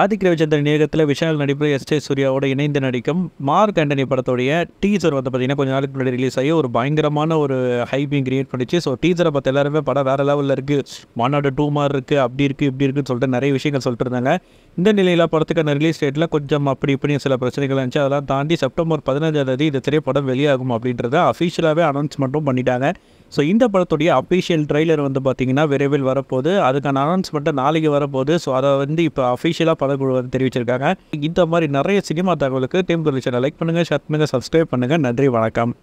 ஆதிக் ரவிச்சந்திரன் இயக்கத்தில் விஷால் நடிப்பு S J சூர்யாவோட இணைந்து நடிக்கும் மார்க் ஆண்டனி படத்துடைய டீசர் வந்து பார்த்திங்கன்னா கொஞ்சம் நாளுக்கு முன்னாடி ரிலீஸ் ஆகி ஒரு பயங்கரமான ஒரு ஹைப்பிங் கிரியேட் பண்ணிச்சு ஸோ டீசரை பார்த்து எல்லாருமே படம் வேறு லெவலில் இருக்குது மாநாடு டூ மாதிரி இருக்குது அப்படி இருக்குது இப்படி இருக்குன்னு சொல்லிட்டு நிறைய விஷயங்கள் சொல்லிட்டு இருந்தாங்க இந்த நிலையில் படத்துக்கு அந்த ரிலீஸ் டேட்டில் கொஞ்சம் அப்படி இப்படி சில பிரச்சனைகள் இருந்துச்சு அதெல்லாம் தாண்டி செப்டம்பர் பதினஞ்சாம் தேதி இந்த திரைப்படம் வெளியாகும் அப்படின்றத அஃபீஷியலாகவே அனௌன்ஸ்மெண்ட்டும் பண்ணிட்டாங்க ஸோ இந்த படத்துடைய அஃபீஷியல் ட்ரெய்லர் வந்து பார்த்திங்கன்னா விரைவில் வரப்போகுது அதுக்கான அனௌன்ஸ்மெண்ட்டை நாளைக்கு வரப்போகுது ஸோ அதை வந்து இப்போ அஃபீஷியலாக பதகுழுவது தெரிவிச்சிருக்காங்க இந்த மாதிரி நிறைய சினிமா தகவலுக்கு டீம் தொழிற்சனை லைக் பண்ணுங்கள் ஷேர் பண்ணுங்கள் சப்ஸ்கிரைப் பண்ணுங்கள் நன்றி வணக்கம்